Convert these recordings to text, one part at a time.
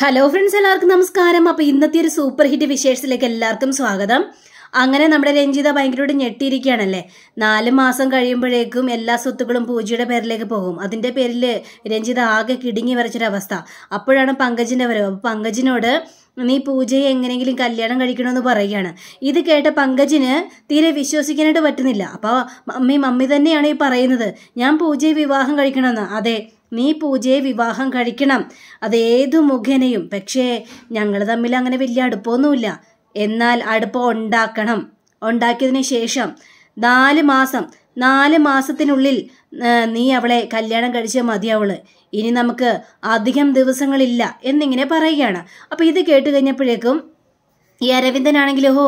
hello friends എല്ലാവർക്കും നമസ്കാരം അപ്പോൾ ഇന്നത്തെ ഒരു സൂപ്പർ ഹിറ്റ് വിശേഷത്തിലേക്ക് എല്ലാവർക്കും സ്വാഗതം അങ്ങനെ നമ്മുടെ രഞ്ജിത ഭയങ്കരമായിട്ട് ഞെട്ടിയിരിക്കുകയാണല്ലേ നാല് മാസം കഴിയുമ്പോഴേക്കും എല്ലാ സ്വത്തുക്കളും പൂജയുടെ പേരിലേക്ക് പോകും അതിൻ്റെ പേരിൽ രഞ്ജിത ആകെ കിടുങ്ങി വരച്ചൊരവസ്ഥ അപ്പോഴാണ് പങ്കജിൻ്റെ വരവ് പങ്കജിനോട് നീ പൂജയെ എങ്ങനെയെങ്കിലും കല്യാണം കഴിക്കണമെന്ന് പറയുകയാണ് ഇത് കേട്ട പങ്കജിന് തീരെ വിശ്വസിക്കാനായിട്ട് പറ്റുന്നില്ല അപ്പോൾ മമ്മി മമ്മി തന്നെയാണ് ഈ പറയുന്നത് ഞാൻ പൂജയെ വിവാഹം കഴിക്കണമെന്ന് അതെ നീ പൂജയെ വിവാഹം കഴിക്കണം അത് ഏതു മുഖേനയും പക്ഷേ ഞങ്ങൾ തമ്മിൽ അങ്ങനെ വലിയ അടുപ്പമൊന്നുമില്ല എന്നാൽ അടുപ്പം ഉണ്ടാക്കണം ഉണ്ടാക്കിയതിന് ശേഷം നാല് മാസം നാല് മാസത്തിനുള്ളിൽ നീ അവളെ കല്യാണം കഴിച്ച മതിയാവള് ഇനി നമുക്ക് അധികം ദിവസങ്ങളില്ല എന്നിങ്ങനെ പറയുകയാണ് അപ്പോൾ ഇത് കേട്ട് കഴിഞ്ഞപ്പോഴേക്കും ഈ അരവിന്ദനാണെങ്കിൽ ഹോ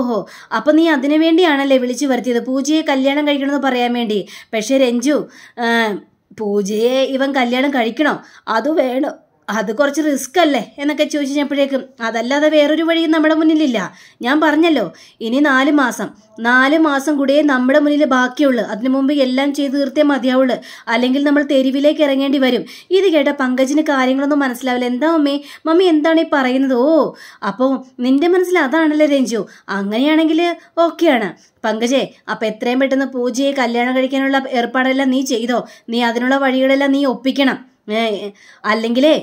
അപ്പം നീ അതിനു വേണ്ടിയാണല്ലേ വിളിച്ചു വരുത്തിയത് പൂജയെ കല്യാണം കഴിക്കണമെന്ന് പറയാൻ വേണ്ടി പക്ഷേ രഞ്ജു പൂജയെ ഇവൻ കല്യാണം കഴിക്കണോ അതു വേണോ അത് കുറച്ച് റിസ്ക് അല്ലേ എന്നൊക്കെ ചോദിച്ചപ്പോഴേക്കും അതല്ലാതെ വേറൊരു വഴിയും നമ്മുടെ മുന്നിലില്ല ഞാൻ പറഞ്ഞല്ലോ ഇനി നാല് മാസം നാല് മാസം കൂടിയേ നമ്മുടെ മുന്നിൽ ബാക്കിയുള്ളൂ അതിനു മുമ്പ് എല്ലാം ചെയ്ത് തീർത്തേ മതിയാവുള്ളൂ അല്ലെങ്കിൽ നമ്മൾ തെരുവിലേക്ക് ഇറങ്ങേണ്ടി വരും ഇത് കേട്ട പങ്കജിന് കാര്യങ്ങളൊന്നും മനസ്സിലാവില്ല എന്താ അമ്മേ മമ്മി എന്താണ് ഈ പറയുന്നത് ഓ അപ്പോൾ നിന്റെ മനസ്സിൽ അതാണല്ലോ രഞ്ജു അങ്ങനെയാണെങ്കിൽ ഓക്കെയാണ് പങ്കജേ അപ്പം എത്രയും പെട്ടെന്ന് പൂജയെ കല്യാണം കഴിക്കാനുള്ള ഏർപ്പാടെല്ലാം നീ ചെയ്തോ നീ അതിനുള്ള വഴികളെല്ലാം നീ ഒപ്പിക്കണം അല്ലെങ്കിലേ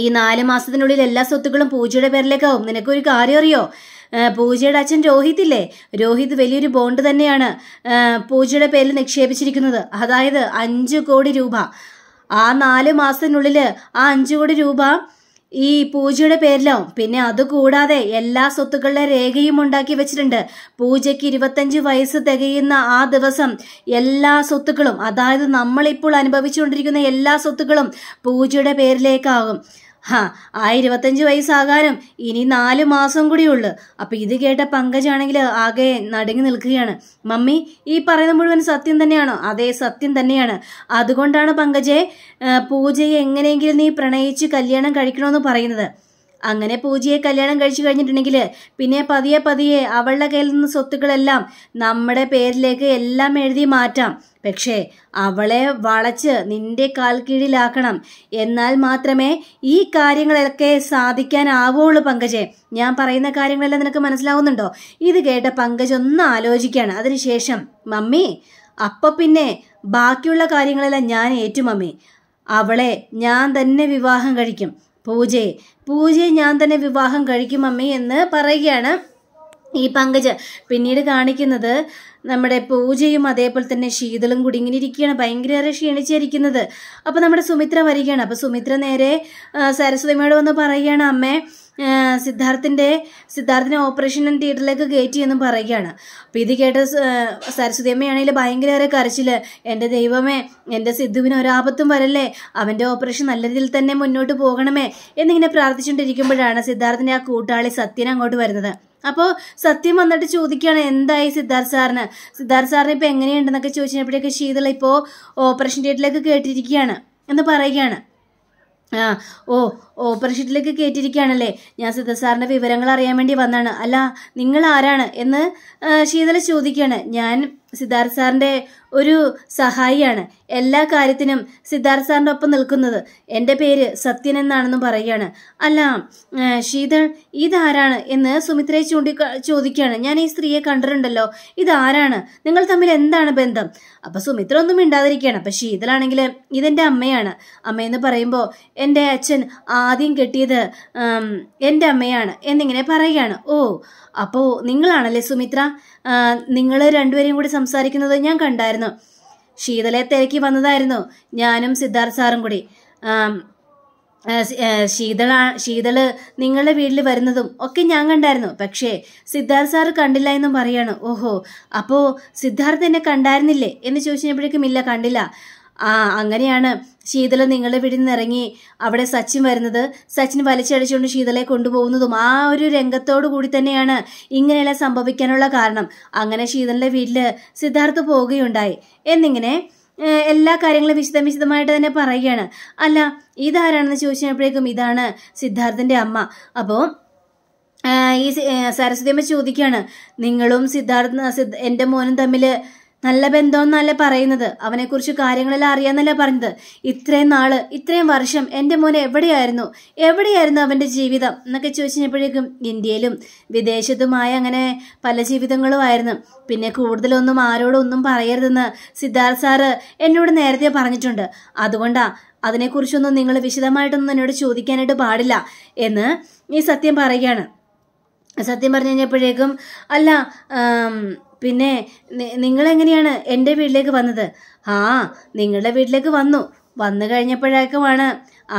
ഈ നാല് മാസത്തിനുള്ളിൽ എല്ലാ സ്വത്തുക്കളും പൂജയുടെ പേരിലേക്കാവും നിനക്കൊരു കാര്യം അറിയോ പൂജയുടെ അച്ഛൻ രോഹിത് ഇല്ലേ രോഹിത് വലിയൊരു ബോണ്ട് തന്നെയാണ് പൂജയുടെ പേരിൽ നിക്ഷേപിച്ചിരിക്കുന്നത് അതായത് അഞ്ച് കോടി രൂപ ആ നാല് മാസത്തിനുള്ളിൽ ആ അഞ്ച് കോടി രൂപ ഈ പൂജയുടെ പേരിലോ പിന്നെ അതുകൂടാതെ എല്ലാ സ്വത്തുക്കളുടെ രേഖയും ഉണ്ടാക്കി വെച്ചിട്ടുണ്ട് പൂജയ്ക്ക് ഇരുപത്തഞ്ച് വയസ്സ് തികയുന്ന ആ ദിവസം എല്ലാ സ്വത്തുക്കളും അതായത് നമ്മളിപ്പോൾ അനുഭവിച്ചുകൊണ്ടിരിക്കുന്ന എല്ലാ സ്വത്തുക്കളും പൂജയുടെ പേരിലേക്കാകും ഹാ ആ ഇരുപത്തഞ്ച് വയസ്സാകാനും ഇനി നാല് മാസം കൂടി ഉള്ളു അപ്പൊ ഇത് കേട്ട പങ്കജാണെങ്കിൽ ആകെ നടങ്ങി നിൽക്കുകയാണ് മമ്മി ഈ പറയുന്ന മുഴുവൻ സത്യം തന്നെയാണോ അതെ സത്യം തന്നെയാണ് അതുകൊണ്ടാണ് പങ്കജെ പൂജയെ എങ്ങനെയെങ്കിലും നീ പ്രണയിച്ച് കല്യാണം കഴിക്കണമെന്ന് പറയുന്നത് അങ്ങനെ പൂജയെ കല്യാണം കഴിച്ചു കഴിഞ്ഞിട്ടുണ്ടെങ്കിൽ പിന്നെ പതിയെ പതിയെ അവളുടെ കയ്യിൽ നിന്ന് സ്വത്തുക്കളെല്ലാം നമ്മുടെ പേരിലേക്ക് എല്ലാം എഴുതി മാറ്റാം പക്ഷേ അവളെ വളച്ച് നിന്റെ കാൽ കീഴിലാക്കണം എന്നാൽ മാത്രമേ ഈ കാര്യങ്ങളൊക്കെ സാധിക്കാനാവുള്ളൂ പങ്കജെ ഞാൻ പറയുന്ന കാര്യങ്ങളെല്ലാം നിനക്ക് മനസ്സിലാവുന്നുണ്ടോ ഇത് കേട്ട പങ്കജ് ഒന്ന് ആലോചിക്കുകയാണ് അതിനുശേഷം മമ്മി അപ്പം പിന്നെ ബാക്കിയുള്ള കാര്യങ്ങളെല്ലാം ഞാൻ ഏറ്റു മമ്മി അവളെ ഞാൻ തന്നെ വിവാഹം കഴിക്കും പൂജയെ പൂജയെ ഞാൻ തന്നെ വിവാഹം കഴിക്കും അമ്മേ എന്ന് പറയുകയാണ് ഈ പങ്കജ് പിന്നീട് കാണിക്കുന്നത് നമ്മുടെ പൂജയും അതേപോലെ തന്നെ ശീതളും കൂടി ഇങ്ങനെ ഇരിക്കുകയാണ് ഭയങ്കരയേറെ ക്ഷീണിച്ചിരിക്കുന്നത് അപ്പോൾ നമ്മുടെ സുമിത്ര വരികയാണ് അപ്പോൾ സുമിത്ര നേരെ സരസ്വതിമയോട് വന്ന് പറയുകയാണ് അമ്മേ സിദ്ധാർത്ഥിൻ്റെ സിദ്ധാർത്ഥിനെ ഓപ്പറേഷൻ തിയേറ്ററിലേക്ക് കയറ്റി എന്ന് പറയുകയാണ് അപ്പോൾ ഇത് കേട്ട സരസ്വതിയമ്മയാണെങ്കിൽ അമ്മയാണെങ്കിൽ ഭയങ്കരേറെ കരച്ചിൽ എൻ്റെ ദൈവമേ എൻ്റെ സിദ്ധുവിന് ഒരാപത്തും വരല്ലേ അവൻ്റെ ഓപ്പറേഷൻ നല്ല രീതിയിൽ തന്നെ മുന്നോട്ട് പോകണമേ എന്നിങ്ങനെ പ്രാർത്ഥിച്ചുകൊണ്ടിരിക്കുമ്പോഴാണ് സിദ്ധാർത്ഥിൻ്റെ ആ കൂട്ടാളി സത്യൻ അങ്ങോട്ട് വരുന്നത് അപ്പോൾ സത്യം വന്നിട്ട് ചോദിക്കുകയാണ് എന്തായി സിദ്ധാർത്ഥ് സാറിന് സിദ്ധാർത്ഥ് സാറിന് ഇപ്പോൾ എങ്ങനെയുണ്ടെന്നൊക്കെ ചോദിച്ചപ്പോഴേക്ക് ശീതള ഇപ്പോൾ ഓപ്പറേഷൻ തിയേറ്ററിലേക്ക് കേട്ടിരിക്കുകയാണ് എന്ന് പറയുകയാണ് ആ ഓ ഓപ്പറേഷൻ ഷീറ്റിലേക്ക് കയറ്റിയിരിക്കുകയാണല്ലേ ഞാൻ സിദ്ധ സാറിൻ്റെ വിവരങ്ങൾ അറിയാൻ വേണ്ടി വന്നാണ് അല്ല നിങ്ങൾ ആരാണ് എന്ന് ശീതല ചോദിക്കുകയാണ് ഞാൻ സിദ്ധാർത്ഥ് സാറിൻ്റെ ഒരു സഹായിയാണ് എല്ലാ കാര്യത്തിനും സിദ്ധാർത്ഥ് സാറിൻ്റെ ഒപ്പം നിൽക്കുന്നത് എൻ്റെ പേര് സത്യൻ എന്നാണെന്നും പറയുകയാണ് അല്ല ശീതൾ ഇതാരാണ് എന്ന് സുമിത്രയെ ചൂണ്ടി ചോദിക്കുകയാണ് ഞാൻ ഈ സ്ത്രീയെ കണ്ടിട്ടുണ്ടല്ലോ ഇതാരാണ് നിങ്ങൾ തമ്മിൽ എന്താണ് ബന്ധം അപ്പം സുമിത്ര ഒന്നും മിണ്ടാതിരിക്കുകയാണ് അപ്പം ശീതലാണെങ്കിൽ ഇതെൻ്റെ അമ്മയാണ് അമ്മയെന്ന് പറയുമ്പോൾ എൻ്റെ അച്ഛൻ ആ ആദ്യം കെട്ടിയത് എൻ്റെ അമ്മയാണ് എന്നിങ്ങനെ പറയുകയാണ് ഓ അപ്പോൾ നിങ്ങളാണല്ലേ സുമിത്ര നിങ്ങൾ രണ്ടുപേരെയും കൂടി സംസാരിക്കുന്നത് ഞാൻ കണ്ടായിരുന്നു ശീതലെ തിരക്കി വന്നതായിരുന്നു ഞാനും സിദ്ധാർത്ഥ് സാറും കൂടി ശീതള ശീതള് നിങ്ങളുടെ വീട്ടിൽ വരുന്നതും ഒക്കെ ഞാൻ കണ്ടായിരുന്നു പക്ഷേ സിദ്ധാർത്ഥ് സാറ് കണ്ടില്ല എന്നും പറയാണ് ഓഹോ അപ്പോൾ സിദ്ധാർത്ഥ് എന്നെ കണ്ടായിരുന്നില്ലേ എന്ന് ചോദിച്ചപ്പോഴേക്കും ഇല്ല കണ്ടില്ല ആ അങ്ങനെയാണ് ശീതല നിങ്ങളുടെ വീട്ടിൽ നിന്ന് ഇറങ്ങി അവിടെ സച്ചിൻ വരുന്നത് സച്ചിൻ വലിച്ചടിച്ചുകൊണ്ട് ശീതലയെ കൊണ്ടുപോകുന്നതും ആ ഒരു രംഗത്തോടു കൂടി തന്നെയാണ് ഇങ്ങനെയെല്ലാം സംഭവിക്കാനുള്ള കാരണം അങ്ങനെ ശീതലിൻ്റെ വീട്ടിൽ സിദ്ധാർത്ഥ് പോവുകയുണ്ടായി എന്നിങ്ങനെ എല്ലാ കാര്യങ്ങളും വിശദം വിശദമായിട്ട് തന്നെ പറയുകയാണ് അല്ല ഇതാരാണെന്ന് ചോദിച്ചപ്പോഴേക്കും ഇതാണ് സിദ്ധാർത്ഥിൻ്റെ അമ്മ അപ്പോൾ ഈ സരസ്വതി അമ്മ ചോദിക്കുകയാണ് നിങ്ങളും സിദ്ധാർത്ഥ എൻ്റെ മോനും തമ്മിൽ നല്ല ബന്ധമെന്നല്ലേ പറയുന്നത് അവനെക്കുറിച്ച് കാര്യങ്ങളെല്ലാം അറിയാന്നല്ലേ പറഞ്ഞത് ഇത്രയും നാള് ഇത്രയും വർഷം എൻ്റെ മോൻ എവിടെയായിരുന്നു എവിടെയായിരുന്നു അവൻ്റെ ജീവിതം എന്നൊക്കെ ചോദിച്ചപ്പോഴേക്കും ഇന്ത്യയിലും വിദേശത്തുമായ അങ്ങനെ പല ജീവിതങ്ങളുമായിരുന്നു പിന്നെ കൂടുതലൊന്നും ആരോടും ഒന്നും പറയരുതെന്ന് സിദ്ധാർത്ഥ് സാറ് എന്നോട് നേരത്തെ പറഞ്ഞിട്ടുണ്ട് അതുകൊണ്ടാ അതിനെക്കുറിച്ചൊന്നും നിങ്ങൾ വിശദമായിട്ടൊന്നും എന്നോട് ചോദിക്കാനായിട്ട് പാടില്ല എന്ന് ഈ സത്യം പറയുകയാണ് സത്യം പറഞ്ഞു കഴിഞ്ഞപ്പോഴേക്കും അല്ല പിന്നെ നിങ്ങളെങ്ങനെയാണ് എൻ്റെ വീട്ടിലേക്ക് വന്നത് ആ നിങ്ങളുടെ വീട്ടിലേക്ക് വന്നു വന്നു കഴിഞ്ഞപ്പോഴേക്കുമാണ്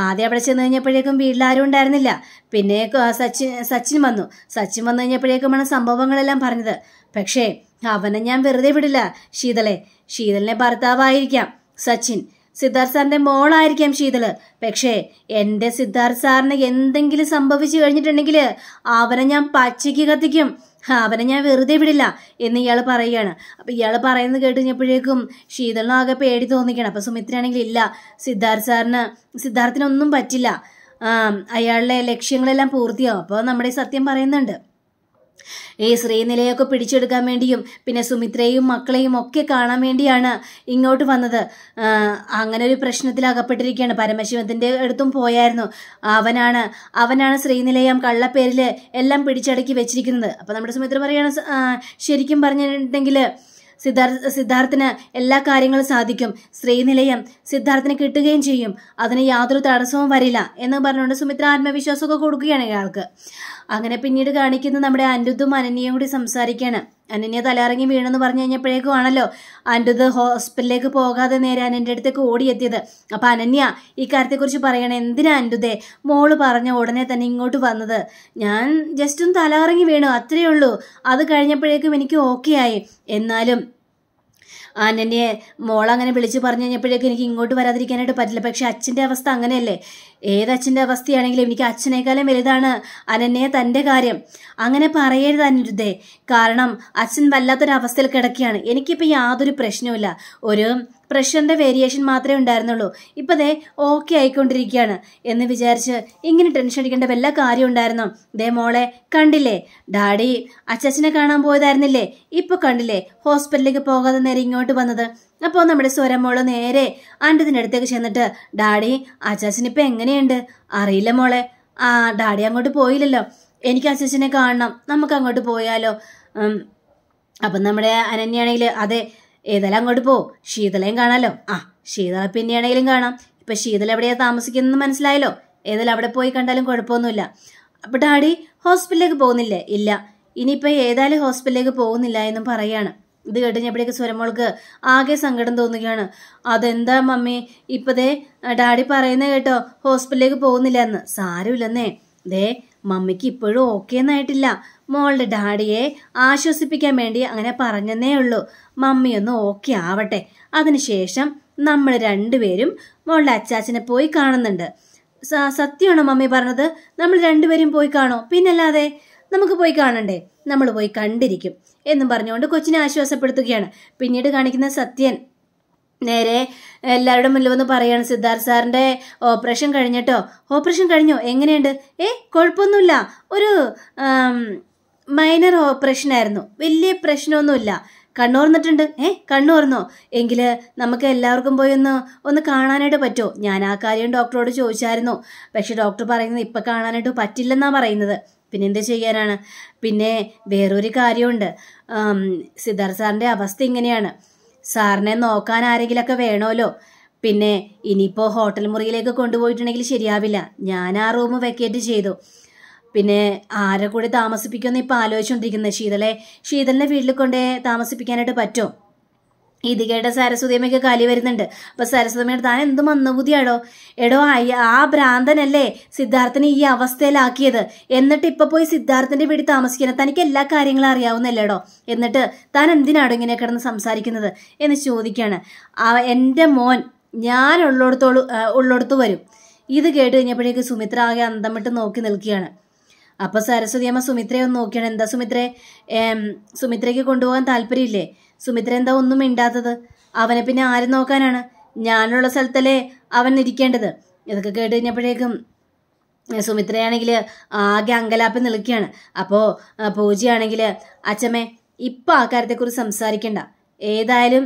ആദ്യം അവിടെ ചെന്ന് കഴിഞ്ഞപ്പോഴേക്കും വീട്ടിൽ ആരും ഉണ്ടായിരുന്നില്ല പിന്നെ സച്ചിൻ സച്ചിൻ വന്നു സച്ചിൻ വന്നു കഴിഞ്ഞപ്പോഴേക്കുമാണ് സംഭവങ്ങളെല്ലാം പറഞ്ഞത് പക്ഷേ അവനെ ഞാൻ വെറുതെ വിടില്ല ശീതളെ ശീതലിനെ ഭർത്താവായിരിക്കാം സച്ചിൻ സിദ്ധാർത്ഥ് സാറിന്റെ മോളായിരിക്കാം ശീതള് പക്ഷേ എൻ്റെ സിദ്ധാർത്ഥ് സാറിന് എന്തെങ്കിലും സംഭവിച്ചു കഴിഞ്ഞിട്ടുണ്ടെങ്കിൽ അവനെ ഞാൻ പച്ചയ്ക്ക് കത്തിക്കും അവനെ ഞാൻ വെറുതെ വിടില്ല എന്ന് ഇയാൾ പറയുകയാണ് അപ്പോൾ ഇയാൾ പറയുന്നത് കേട്ട് കഴിഞ്ഞപ്പോഴേക്കും ആകെ പേടി തോന്നിക്കണം അപ്പോൾ സുമിത്രയാണെങ്കിൽ ഇല്ല സിദ്ധാർത്ഥ് സാറിന് സിദ്ധാർത്ഥിനൊന്നും പറ്റില്ല അയാളുടെ ലക്ഷ്യങ്ങളെല്ലാം പൂർത്തിയാവും അപ്പോൾ നമ്മുടെ സത്യം പറയുന്നുണ്ട് ഈ ശ്രീനിലയൊക്കെ പിടിച്ചെടുക്കാൻ വേണ്ടിയും പിന്നെ സുമിത്രയും മക്കളെയും ഒക്കെ കാണാൻ വേണ്ടിയാണ് ഇങ്ങോട്ട് വന്നത് അങ്ങനെ ഒരു പ്രശ്നത്തിൽ അകപ്പെട്ടിരിക്കുകയാണ് പരമശിവത്തിൻ്റെ അടുത്തും പോയായിരുന്നു അവനാണ് അവനാണ് ശ്രീനിലയം കള്ളപ്പേരിൽ എല്ലാം പിടിച്ചടക്കി വെച്ചിരിക്കുന്നത് അപ്പം നമ്മുടെ സുമിത്ര പറയുകയാണ് ശരിക്കും പറഞ്ഞിട്ടുണ്ടെങ്കിൽ സിദ്ധാർത്ഥ സിദ്ധാർത്ഥിന് എല്ലാ കാര്യങ്ങളും സാധിക്കും സ്ത്രീനിലയം സിദ്ധാർത്ഥിന് കിട്ടുകയും ചെയ്യും അതിന് യാതൊരു തടസ്സവും വരില്ല എന്ന് പറഞ്ഞുകൊണ്ട് സുമിത്ര ആത്മവിശ്വാസമൊക്കെ കൊടുക്കുകയാണ് ഇയാൾക്ക് അങ്ങനെ പിന്നീട് കാണിക്കുന്നത് നമ്മുടെ അനിരുദ്ധും അനന്യയും കൂടി സംസാരിക്കുകയാണ് അനന്യ തലയിറങ്ങി വീണെന്ന് പറഞ്ഞു കഴിഞ്ഞപ്പോഴേക്കും ആണല്ലോ അൻ്റത് ഹോസ്പിറ്റലിലേക്ക് പോകാതെ നേരെ അനൻ്റെ അടുത്തേക്ക് ഓടിയെത്തിയത് അപ്പം അനന്യ ഇക്കാര്യത്തെക്കുറിച്ച് പറയണേ എന്തിനാ അൻ്റുതേ മോള് പറഞ്ഞ ഉടനെ തന്നെ ഇങ്ങോട്ട് വന്നത് ഞാൻ ജസ്റ്റ് ഒന്ന് തലയിറങ്ങി വീണു അത്രയേ ഉള്ളൂ അത് കഴിഞ്ഞപ്പോഴേക്കും എനിക്ക് ഓക്കെ ആയി എന്നാലും അനന്യെ മോളങ്ങനെ വിളിച്ച് പറഞ്ഞു കഴിഞ്ഞപ്പോഴേക്കും എനിക്ക് ഇങ്ങോട്ട് വരാതിരിക്കാനായിട്ട് പറ്റില്ല പക്ഷെ അച്ഛൻ്റെ അവസ്ഥ അങ്ങനെയല്ലേ ഏതച്ഛൻ്റെ അവസ്ഥയാണെങ്കിലും എനിക്ക് അച്ഛനേക്കാളും വലുതാണ് അനന്യെ തൻ്റെ കാര്യം അങ്ങനെ പറയരുത് അനിരുദ്ധേ കാരണം അച്ഛൻ വല്ലാത്തൊരവസ്ഥയിൽ കിടക്കുകയാണ് എനിക്കിപ്പോൾ യാതൊരു പ്രശ്നവുമില്ല ഒരു പ്രഷറിൻ്റെ വേരിയേഷൻ മാത്രമേ ഉണ്ടായിരുന്നുള്ളൂ ഇപ്പം ദേ ഓക്കെ ആയിക്കൊണ്ടിരിക്കുകയാണ് എന്ന് വിചാരിച്ച് ഇങ്ങനെ ടെൻഷൻ അടിക്കേണ്ട വല്ല കാര്യം ഉണ്ടായിരുന്നു ദേ മോളെ കണ്ടില്ലേ ഡാഡി അച്ഛനെ കാണാൻ പോയതായിരുന്നില്ലേ ഇപ്പോൾ കണ്ടില്ലേ ഹോസ്പിറ്റലിലേക്ക് പോകാതെ നേരെ ഇങ്ങോട്ട് വന്നത് അപ്പോൾ നമ്മുടെ സ്വരമോള് നേരെ ആൻ്റെ അടുത്തേക്ക് ചെന്നിട്ട് ഡാഡി അച്ചാച്ചനിപ്പോൾ എങ്ങനെയുണ്ട് അറിയില്ല മോളെ ആ ഡാഡി അങ്ങോട്ട് പോയില്ലല്ലോ എനിക്ക് അച്ചാച്ചനെ കാണണം നമുക്ക് അങ്ങോട്ട് പോയാലോ അപ്പം നമ്മുടെ അനന്യാണെങ്കിൽ അതെ ഏതായാലും അങ്ങോട്ട് പോ ശീതളയും കാണാലോ ആ ശീതള പിന്നെയാണെങ്കിലും കാണാം ഇപ്പൊ ശീതള എവിടെയാ താമസിക്കുന്നെന്ന് മനസ്സിലായല്ലോ ഏതായാലും അവിടെ പോയി കണ്ടാലും കുഴപ്പമൊന്നുമില്ല അപ്പൊ ഡാഡി ഹോസ്പിറ്റലിലേക്ക് പോകുന്നില്ലേ ഇല്ല ഇനിയിപ്പൊ ഏതായാലും ഹോസ്പിറ്റലിലേക്ക് പോകുന്നില്ല എന്നും പറയാണ് ഇത് കേട്ട് ഞപ്പടിയൊക്കെ സ്വരമോൾക്ക് ആകെ സങ്കടം തോന്നുകയാണ് അതെന്താ മമ്മി ഇപ്പതേ ഡാഡി പറയുന്നേ കേട്ടോ ഹോസ്പിറ്റലിലേക്ക് പോകുന്നില്ല എന്ന് സാരമില്ലെന്നേ ദേ മമ്മിക്ക് ഇപ്പോഴും ഓക്കെ എന്നായിട്ടില്ല മോളുടെ ഡാഡിയെ ആശ്വസിപ്പിക്കാൻ വേണ്ടി അങ്ങനെ പറഞ്ഞെന്നേ ഉള്ളൂ മമ്മിയൊന്ന് ഓക്കെ ആവട്ടെ അതിനുശേഷം നമ്മൾ രണ്ടുപേരും മോളുടെ അച്ചാച്ചനെ പോയി കാണുന്നുണ്ട് സത്യമാണോ മമ്മി പറഞ്ഞത് നമ്മൾ രണ്ടുപേരും പോയി കാണോ പിന്നല്ലാതെ നമുക്ക് പോയി കാണണ്ടേ നമ്മൾ പോയി കണ്ടിരിക്കും എന്നും പറഞ്ഞുകൊണ്ട് കൊച്ചിനെ ആശ്വാസപ്പെടുത്തുകയാണ് പിന്നീട് കാണിക്കുന്ന സത്യൻ നേരെ എല്ലാവരുടെ മുന്നിൽ വന്ന് പറയാണ് സിദ്ധാർത്ഥ് സാറിൻ്റെ ഓപ്പറേഷൻ കഴിഞ്ഞിട്ടോ ഓപ്പറേഷൻ കഴിഞ്ഞോ എങ്ങനെയുണ്ട് ഏ കുഴപ്പമൊന്നുമില്ല ഒരു മൈനർ ഓപ്പറേഷൻ ആയിരുന്നു വലിയ പ്രശ്നമൊന്നുമില്ല കണ്ണോർന്നിട്ടുണ്ട് ഏ കണ്ണോർന്നോ എങ്കിൽ നമുക്ക് എല്ലാവർക്കും പോയി ഒന്ന് ഒന്ന് കാണാനായിട്ട് പറ്റുമോ ഞാൻ ആ കാര്യം ഡോക്ടറോട് ചോദിച്ചായിരുന്നു പക്ഷെ ഡോക്ടർ പറയുന്നത് ഇപ്പം കാണാനായിട്ട് പറ്റില്ലെന്നാണ് പറയുന്നത് പിന്നെ എന്ത് ചെയ്യാനാണ് പിന്നെ വേറൊരു കാര്യമുണ്ട് സിദ്ധാർത്ഥ സാറിൻ്റെ അവസ്ഥ ഇങ്ങനെയാണ് സാറിനെ നോക്കാൻ ആരെങ്കിലൊക്കെ വേണമല്ലോ പിന്നെ ഇനിയിപ്പോൾ ഹോട്ടൽ മുറിയിലേക്ക് കൊണ്ടുപോയിട്ടുണ്ടെങ്കിൽ ശരിയാവില്ല ഞാൻ ആ റൂം വെക്കേറ്റ് ചെയ്തു പിന്നെ ആരെ കൂടെ താമസിപ്പിക്കുമെന്ന് ഇപ്പോൾ ആലോചിച്ചുകൊണ്ടിരിക്കുന്നത് ശീതളെ ശീതലിനെ വീട്ടിൽ കൊണ്ടേ താമസിപ്പിക്കാനായിട്ട് പറ്റും ഇത് കേട്ട സരസ്വതിയമ്മയ്ക്ക് കലി വരുന്നുണ്ട് അപ്പം സരസ്വതിയമ്മയുടെ താൻ എന്ത് മന്ദബുദ്ധിയാടോ എടോ ആ ഭ്രാന്തനല്ലേ സിദ്ധാർത്ഥനെ ഈ അവസ്ഥയിലാക്കിയത് എന്നിട്ട് ഇപ്പം പോയി സിദ്ധാർത്ഥൻ്റെ വീട് താമസിക്കുന്നത് തനിക്ക് എല്ലാ കാര്യങ്ങളും അറിയാവുന്നല്ലേടോ എന്നിട്ട് താൻ എന്തിനാടോ ഇങ്ങനെ കിടന്ന് സംസാരിക്കുന്നത് എന്ന് ചോദിക്കുകയാണ് എൻ്റെ മോൻ ഞാൻ ഉള്ളടത്തോളു ഉള്ളടത്ത് വരും ഇത് കേട്ട് കഴിഞ്ഞപ്പോഴേക്ക് സുമിത്ര ആകെ അന്തമിട്ട് നോക്കി നിൽക്കുകയാണ് അപ്പൊ സരസ്വതി അമ്മ സുമിത്ര ഒന്ന് നോക്കിയാണ് എന്താ സുമിത്രയെ സുമിത്രയ്ക്ക് കൊണ്ടുപോകാൻ താല്പര്യമില്ലേ സുമിത്ര എന്താ ഒന്നും മിണ്ടാത്തത് അവനെ പിന്നെ ആര് നോക്കാനാണ് ഞാനുള്ള സ്ഥലത്തല്ലേ അവൻ ഇരിക്കേണ്ടത് ഇതൊക്കെ കേട്ട് കഴിഞ്ഞപ്പോഴേക്കും സുമിത്രയാണെങ്കിൽ ആകെ അങ്കലാപ്പ് നിൽക്കുകയാണ് അപ്പോൾ പൂജയാണെങ്കിൽ അച്ഛമ്മേ ഇപ്പം ആ കാര്യത്തെക്കുറിച്ച് സംസാരിക്കണ്ട ഏതായാലും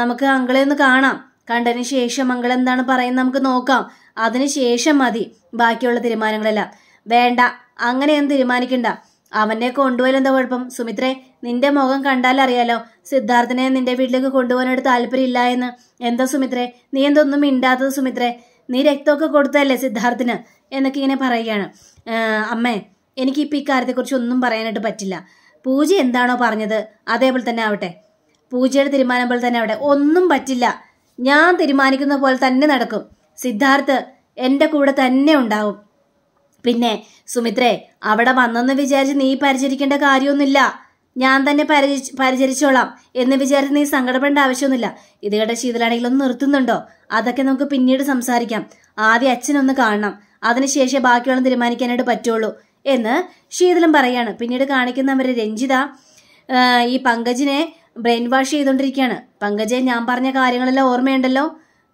നമുക്ക് അങ്കളെ ഒന്ന് കാണാം കണ്ടതിന് ശേഷം അങ്കൾ എന്താണ് പറയുന്നത് നമുക്ക് നോക്കാം അതിന് ശേഷം മതി ബാക്കിയുള്ള തീരുമാനങ്ങളെല്ലാം വേണ്ട അങ്ങനെയൊന്നും തീരുമാനിക്കണ്ട അവനെ കൊണ്ടുപോയാലും എന്താ കുഴപ്പം സുമിത്രേ നിന്റെ മുഖം കണ്ടാൽ അറിയാലോ സിദ്ധാർത്ഥനെ നിന്റെ വീട്ടിലേക്ക് കൊണ്ടുപോകാനോട് താല്പര്യമില്ല എന്ന് എന്താ സുമിത്രേ നീ എന്തൊന്നും മിണ്ടാത്തത് സുമിത്രേ നീ രക്തമൊക്കെ കൊടുത്തതല്ലേ സിദ്ധാർത്ഥിന് എന്നൊക്കെ ഇങ്ങനെ പറയുകയാണ് അമ്മേ എനിക്കിപ്പോൾ ഇക്കാര്യത്തെക്കുറിച്ച് ഒന്നും പറയാനായിട്ട് പറ്റില്ല പൂജ എന്താണോ പറഞ്ഞത് അതേപോലെ തന്നെ ആവട്ടെ പൂജയുടെ തീരുമാനം പോലെ തന്നെ ആവട്ടെ ഒന്നും പറ്റില്ല ഞാൻ തീരുമാനിക്കുന്ന പോലെ തന്നെ നടക്കും സിദ്ധാർത്ഥ് എൻ്റെ കൂടെ തന്നെ ഉണ്ടാവും പിന്നെ സുമിത്രേ അവിടെ വന്നെന്ന് വിചാരിച്ച് നീ പരിചരിക്കേണ്ട കാര്യമൊന്നുമില്ല ഞാൻ തന്നെ പരിചരിച്ച് പരിചരിച്ചോളാം എന്ന് വിചാരിച്ച് നീ സങ്കടപ്പെടേണ്ട ആവശ്യമൊന്നുമില്ല ഇത് കേട്ട ശീതലാണെങ്കിൽ ഒന്ന് നിർത്തുന്നുണ്ടോ അതൊക്കെ നമുക്ക് പിന്നീട് സംസാരിക്കാം ആദ്യം അച്ഛനൊന്ന് കാണണം അതിനുശേഷം ബാക്കിയുള്ള തീരുമാനിക്കാനായിട്ട് പറ്റുള്ളൂ എന്ന് ശീതലും പറയാണ് പിന്നീട് കാണിക്കുന്നവരെ രഞ്ജിത ഈ പങ്കജിനെ ബ്രെയിൻ വാഷ് ചെയ്തുകൊണ്ടിരിക്കുകയാണ് പങ്കജെ ഞാൻ പറഞ്ഞ കാര്യങ്ങളെല്ലാം ഓർമ്മയുണ്ടല്ലോ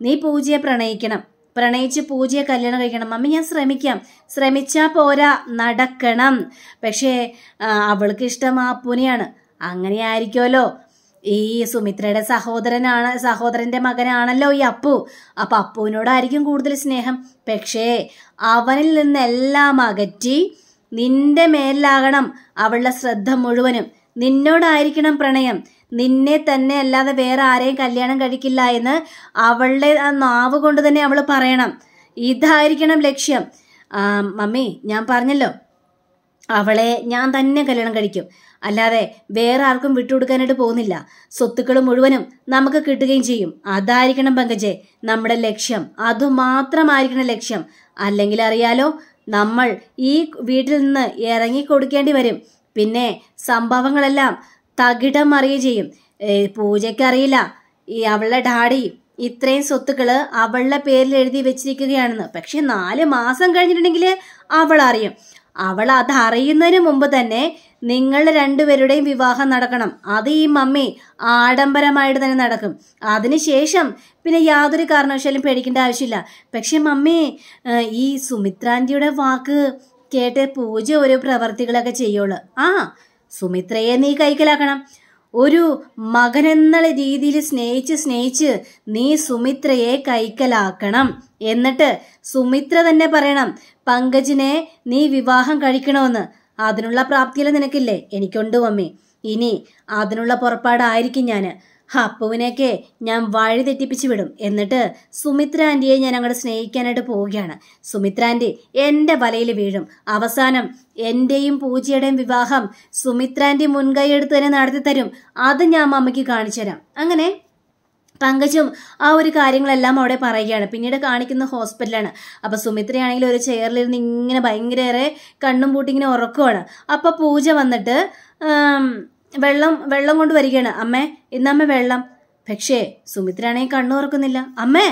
നീ പൂജയെ പ്രണയിക്കണം പ്രണയിച്ച് പൂജയെ കല്യാണം കഴിക്കണം മമ്മി ഞാൻ ശ്രമിക്കാം ശ്രമിച്ചാൽ പോരാ നടക്കണം പക്ഷേ അവൾക്ക് ഇഷ്ടം ആപ്പൂനെയാണ് അങ്ങനെ ആയിരിക്കുമല്ലോ ഈ സുമിത്രയുടെ സഹോദരനാണ് സഹോദരന്റെ മകനാണല്ലോ ഈ അപ്പു അപ്പൊ അപ്പുവിനോടായിരിക്കും കൂടുതൽ സ്നേഹം പക്ഷേ അവനിൽ നിന്നെല്ലാം അകറ്റി നിന്റെ മേലിലാകണം അവളുടെ ശ്രദ്ധ മുഴുവനും നിന്നോടായിരിക്കണം പ്രണയം നിന്നെ തന്നെ അല്ലാതെ വേറെ ആരെയും കല്യാണം കഴിക്കില്ല എന്ന് അവളുടെ ആ നാവ് കൊണ്ട് തന്നെ അവൾ പറയണം ഇതായിരിക്കണം ലക്ഷ്യം മമ്മി ഞാൻ പറഞ്ഞല്ലോ അവളെ ഞാൻ തന്നെ കല്യാണം കഴിക്കും അല്ലാതെ വേറെ ആർക്കും വിട്ടുകൊടുക്കാനായിട്ട് പോകുന്നില്ല സ്വത്തുക്കൾ മുഴുവനും നമുക്ക് കിട്ടുകയും ചെയ്യും അതായിരിക്കണം പങ്കജെ നമ്മുടെ ലക്ഷ്യം അതുമാത്രമായിരിക്കണം ലക്ഷ്യം അല്ലെങ്കിൽ അറിയാലോ നമ്മൾ ഈ വീട്ടിൽ നിന്ന് ഇറങ്ങി കൊടുക്കേണ്ടി വരും പിന്നെ സംഭവങ്ങളെല്ലാം തകിടം അറിയുക ചെയ്യും പൂജയ്ക്കറിയില്ല ഈ അവളുടെ ഡാഡി ഇത്രയും സ്വത്തുക്കൾ അവളുടെ പേരിൽ എഴുതി വെച്ചിരിക്കുകയാണെന്ന് പക്ഷെ നാല് മാസം കഴിഞ്ഞിട്ടുണ്ടെങ്കിൽ അവൾ അറിയും അവൾ അത് അറിയുന്നതിന് മുമ്പ് തന്നെ നിങ്ങൾ രണ്ടുപേരുടെയും വിവാഹം നടക്കണം അത് ഈ മമ്മി ആഡംബരമായിട്ട് തന്നെ നടക്കും അതിനുശേഷം പിന്നെ യാതൊരു കാരണവശാലും പേടിക്കേണ്ട ആവശ്യമില്ല പക്ഷെ മമ്മി ഈ സുമിത്രാൻ്റിയുടെ വാക്ക് കേട്ട് പൂജ ഒരു പ്രവർത്തികളൊക്കെ ചെയ്യുള്ളൂ ആ സുമിത്രയെ നീ കൈക്കലാക്കണം ഒരു മകനെന്നുള്ള രീതിയിൽ സ്നേഹിച്ച് സ്നേഹിച്ച് നീ സുമിത്രയെ കൈക്കലാക്കണം എന്നിട്ട് സുമിത്ര തന്നെ പറയണം പങ്കജിനെ നീ വിവാഹം കഴിക്കണമെന്ന് അതിനുള്ള പ്രാപ്തിയിൽ നിനക്കില്ലേ എനിക്കുണ്ട് മമ്മി ഇനി അതിനുള്ള പുറപ്പാടായിരിക്കും ഞാൻ അപ്പുവിനെയൊക്കെ ഞാൻ വഴി തെറ്റിപ്പിച്ച് വിടും എന്നിട്ട് സുമിത്ര ആൻറ്റിയെ ഞാൻ അങ്ങോട്ട് സ്നേഹിക്കാനായിട്ട് പോവുകയാണ് സുമിത്ര ആൻറ്റി എൻ്റെ വലയിൽ വീഴും അവസാനം എൻ്റെയും പൂജയുടെയും വിവാഹം സുമിത്ര ആൻറ്റി മുൻകൈയെടുത്ത് തന്നെ നടത്തി തരും അത് ഞാൻ അമ്മയ്ക്ക് കാണിച്ചു തരാം അങ്ങനെ പങ്കജും ആ ഒരു കാര്യങ്ങളെല്ലാം അവിടെ പറയുകയാണ് പിന്നീട് കാണിക്കുന്ന ഹോസ്പിറ്റലാണ് അപ്പോൾ സുമിത്രയാണെങ്കിൽ ഒരു ചെയറിലിരുന്ന് ഇങ്ങനെ ഭയങ്കരേറെ കണ്ണും പൂട്ടി ഇങ്ങനെ ഉറക്കുവാണ് അപ്പോൾ പൂജ വന്നിട്ട് വെള്ളം വെള്ളം കൊണ്ട് വരികയാണ് അമ്മേ ഇന്നമ്മ വെള്ളം പക്ഷേ സുമിത്രയാണെങ്കിൽ കണ്ണു തുറക്കുന്നില്ല അമ്മേ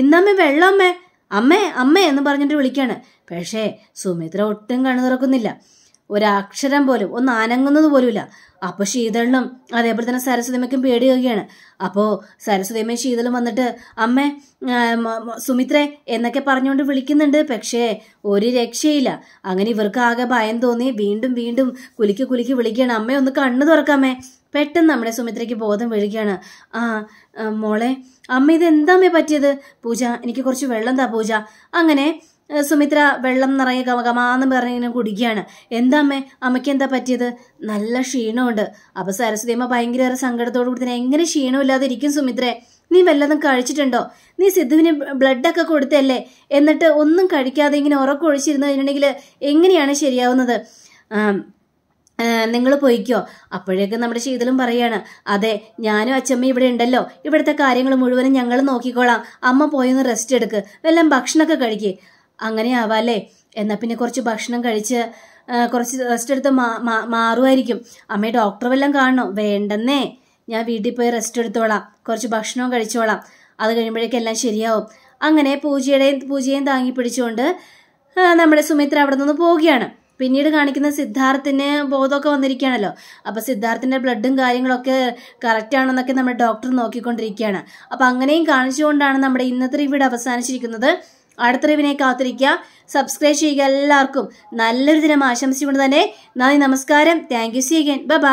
ഇന്നമ്മ വെള്ളം അമ്മേ അമ്മേ അമ്മേ എന്ന് പറഞ്ഞിട്ട് വിളിക്കുകയാണ് പക്ഷേ സുമിത്ര ഒട്ടും കണ്ണു തുറക്കുന്നില്ല ഒരക്ഷരം പോലും ഒന്ന് അനങ്ങുന്നത് പോലുമില്ല അപ്പൊ ശീതളിനും അതേപോലെ തന്നെ സരസ്വതിമയ്ക്കും പേടിയുകയാണ് അപ്പോ സരസ്വതിമയും ശീതളും വന്നിട്ട് അമ്മേ സുമിത്രേ എന്നൊക്കെ പറഞ്ഞുകൊണ്ട് വിളിക്കുന്നുണ്ട് പക്ഷേ ഒരു രക്ഷയില്ല അങ്ങനെ ഇവർക്ക് ആകെ ഭയം തോന്നി വീണ്ടും വീണ്ടും കുലുക്കി കുലുക്കി വിളിക്കുകയാണ് അമ്മേ ഒന്ന് കണ്ണു തുറക്കാമേ പെട്ടെന്ന് നമ്മുടെ സുമിത്രയ്ക്ക് ബോധം വീഴുകയാണ് ആ മോളെ അമ്മ ഇത് എന്താമേ പറ്റിയത് പൂജ എനിക്ക് കുറച്ച് വെള്ളം താ പൂജ അങ്ങനെ സുമിത്ര വെള്ളം നിറയെ ഗമഗമാന്ന് പറഞ്ഞിങ്ങനെ കുടിക്കുകയാണ് എന്താ അമ്മേ അമ്മയ്ക്ക് എന്താ പറ്റിയത് നല്ല ക്ഷീണമുണ്ട് അപ്പം സരസ്വതി അമ്മ ഭയങ്കര സങ്കടത്തോടു കൂടി തന്നെ എങ്ങനെ ക്ഷീണമില്ലാതെ ഇരിക്കും സുമിത്രേ നീ വല്ലതും കഴിച്ചിട്ടുണ്ടോ നീ സിദ്ധുവിന് ബ്ലഡൊക്കെ കൊടുത്തല്ലേ എന്നിട്ട് ഒന്നും കഴിക്കാതെ ഇങ്ങനെ ഉറക്കൊഴിച്ചിരുന്നു കഴിഞ്ഞിട്ടുണ്ടെങ്കിൽ എങ്ങനെയാണ് ശരിയാവുന്നത് നിങ്ങൾ പോയിക്കോ അപ്പോഴേക്കും നമ്മുടെ ശീതലും പറയാണ് അതെ ഞാനും അച്ചമ്മ ഇവിടെ ഉണ്ടല്ലോ ഇവിടുത്തെ കാര്യങ്ങൾ മുഴുവനും ഞങ്ങൾ നോക്കിക്കോളാം അമ്മ പോയൊന്ന് റെസ്റ്റ് എടുക്ക് വല്ലതും ഭക്ഷണമൊക്കെ കഴിക്കേ അങ്ങനെ ആവാല്ലേ എന്നാൽ പിന്നെ കുറച്ച് ഭക്ഷണം കഴിച്ച് കുറച്ച് റെസ്റ്റ് എടുത്ത് മാറുമായിരിക്കും അമ്മയെ ഡോക്ടർ വല്ലതും കാണണോ വേണ്ടെന്നേ ഞാൻ വീട്ടിൽ പോയി റെസ്റ്റ് എടുത്തോളാം കുറച്ച് ഭക്ഷണവും കഴിച്ചോളാം അത് കഴിയുമ്പോഴേക്കും എല്ലാം ശരിയാവും അങ്ങനെ പൂജയുടെയും പൂജയെയും താങ്ങി പിടിച്ചുകൊണ്ട് നമ്മുടെ സുമിത്ര അവിടെ നിന്ന് പോവുകയാണ് പിന്നീട് കാണിക്കുന്ന സിദ്ധാർത്ഥിന് ബോധമൊക്കെ വന്നിരിക്കുകയാണല്ലോ അപ്പോൾ സിദ്ധാർത്ഥിൻ്റെ ബ്ലഡും കാര്യങ്ങളൊക്കെ കറക്റ്റാണെന്നൊക്കെ നമ്മുടെ ഡോക്ടർ നോക്കിക്കൊണ്ടിരിക്കുകയാണ് അപ്പോൾ അങ്ങനെയും കാണിച്ചുകൊണ്ടാണ് നമ്മുടെ ഇന്നത്തെ ഇവിടെ അവസാനിച്ചിരിക്കുന്നത് അടുത്തറിവിനെ കാത്തിരിക്കുക സബ്സ്ക്രൈബ് ചെയ്യുക എല്ലാവർക്കും നല്ലൊരു ദിനം ആശംസിച്ചുകൊണ്ട് തന്നെ നന്ദി നമസ്കാരം thank you see again by